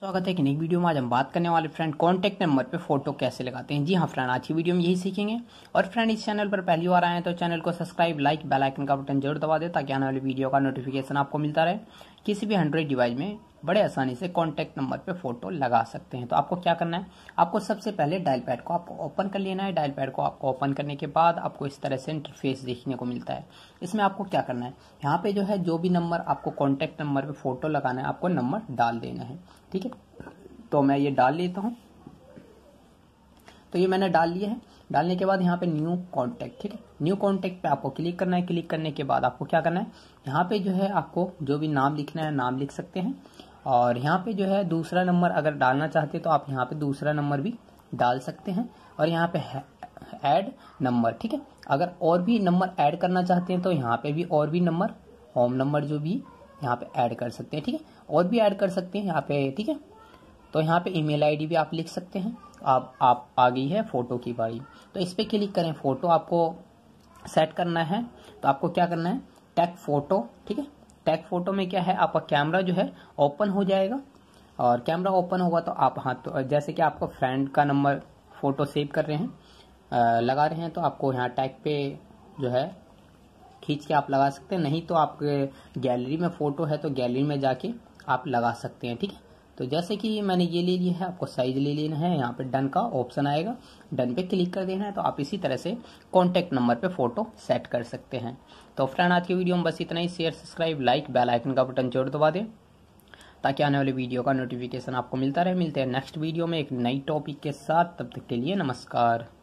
स्वागत है कि नई वीडियो में आज हम बात करने वाले फ्रेंड कॉन्टैक्ट नंबर पे फोटो कैसे लगाते हैं जी हाँ फ्रेंड आज की वीडियो में यही सीखेंगे और फ्रेंड इस चैनल पर पहली बार आए हैं तो चैनल को सब्सक्राइब लाइक बेल आइकन का बटन जरूर दबा दें ताकि आने वाली वीडियो का नोटिफिकेशन आपको मिलता रहे किसी भी एंड्रॉइड डिवाइस में बड़े आसानी से कॉन्टेक्ट नंबर पे फोटो लगा सकते हैं तो आपको क्या करना है आपको सबसे पहले डायल पैड को आपको ओपन कर लेना है डायल पैड को आपको ओपन करने के बाद आपको इस तरह से इंटरफेस देखने को मिलता है इसमें आपको क्या करना है यहाँ पे जो है जो भी नंबर आपको कॉन्टेक्ट नंबर पर फोटो लगाना है आपको नंबर डाल देना है ठीक है तो मैं ये डाल लेता हूँ तो ये मैंने डाल लिया है डालने के बाद यहाँ पे न्यू कॉन्टेक्ट ठीक है न्यू कॉन्टेक्ट पे आपको क्लिक करना है क्लिक करने के बाद आपको क्या करना है यहाँ पे जो है आपको जो भी नाम लिखना है नाम लिख सकते हैं और यहाँ पे जो है दूसरा नंबर अगर डालना चाहते तो आप यहाँ पे दूसरा नंबर भी डाल सकते हैं और यहाँ पे ऐड नंबर ठीक है अगर और भी नंबर ऐड करना चाहते हैं तो यहाँ पे भी और भी नंबर होम नंबर जो भी यहाँ पे ऐड कर सकते हैं ठीक है और भी ऐड कर सकते हैं यहाँ पे ठीक है तो यहाँ पे ईमेल आईडी भी आप लिख सकते हैं आप आप आ गई है फ़ोटो की बारी तो इस पर क्लिक करें फ़ोटो आपको सेट करना है तो आपको क्या करना है टैग फ़ोटो ठीक है टैग फोटो में क्या है आपका कैमरा जो है ओपन हो जाएगा और कैमरा ओपन होगा तो आप हाँ तो जैसे कि आपका फ्रेंड का नंबर फोटो सेव कर रहे हैं आ, लगा रहे हैं तो आपको यहाँ टैग पे जो है खींच के आप लगा सकते हैं नहीं तो आपके गैलरी में फ़ोटो है तो गैलरी में जाके आप लगा सकते हैं ठीक है तो जैसे कि मैंने ये ले लिया है आपको साइज ले लेना है यहाँ पे डन का ऑप्शन आएगा डन पे क्लिक कर देना है तो आप इसी तरह से कॉन्टैक्ट नंबर पे फोटो सेट कर सकते हैं तो फ्रेंड आज की वीडियो में बस इतना ही share subscribe like bell icon का बटन जोड़ दबा दें ताकि आने वाले वीडियो का नोटिफिकेशन आपको मिलता रहे मिलते हैं नेक्स्ट वीडियो में एक नई टॉपिक के साथ तब तक के लिए नमस्कार